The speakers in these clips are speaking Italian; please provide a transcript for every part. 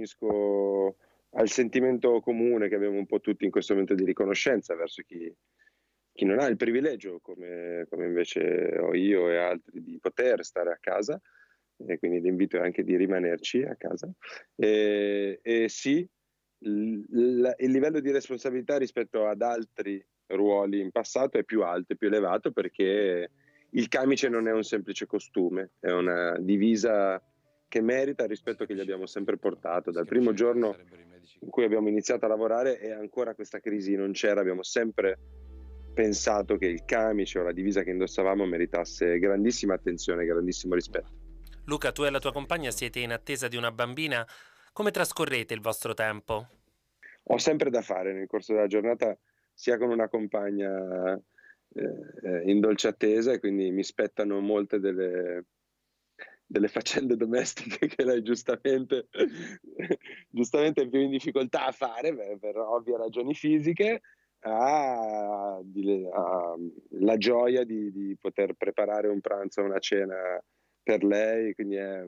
unisco al sentimento comune che abbiamo un po' tutti in questo momento di riconoscenza verso chi, chi non ha il privilegio, come, come, invece ho io e altri, di poter stare a casa, e quindi l'invito è anche di rimanerci a casa. E, e sì, il, il livello di responsabilità rispetto ad altri ruoli in passato è più alto, è più elevato perché il camice non è un semplice costume, è una divisa che merita il rispetto che gli abbiamo sempre portato. Dal primo giorno in cui abbiamo iniziato a lavorare e ancora questa crisi non c'era, abbiamo sempre pensato che il camice o la divisa che indossavamo meritasse grandissima attenzione, grandissimo rispetto. Luca, tu e la tua compagna siete in attesa di una bambina. Come trascorrete il vostro tempo? Ho sempre da fare nel corso della giornata, sia con una compagna eh, eh in dolce attesa e quindi mi spettano molte delle delle faccende domestiche che lei giustamente, giustamente è più in difficoltà a fare per, per ovvie ragioni fisiche, ha, la gioia di, di, poter preparare un pranzo, una cena per lei, quindi è,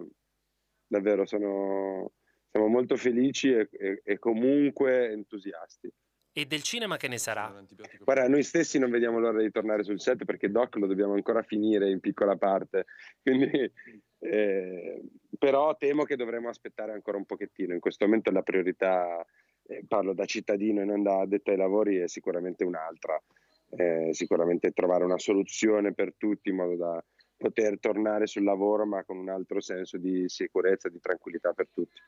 davvero sono, siamo molto felici e, e, e comunque entusiasti e del cinema che ne sarà. Guarda, noi stessi non vediamo l'ora di tornare sul set perché Doc lo dobbiamo ancora finire in piccola parte, quindi eh, però temo che dovremo aspettare ancora un pochettino. In questo momento la priorità, eh, parlo da cittadino e non da addetto ai lavori, è sicuramente un'altra. Eh, sicuramente trovare una soluzione per tutti in modo da poter tornare sul lavoro ma con un altro senso di sicurezza, di tranquillità per tutti.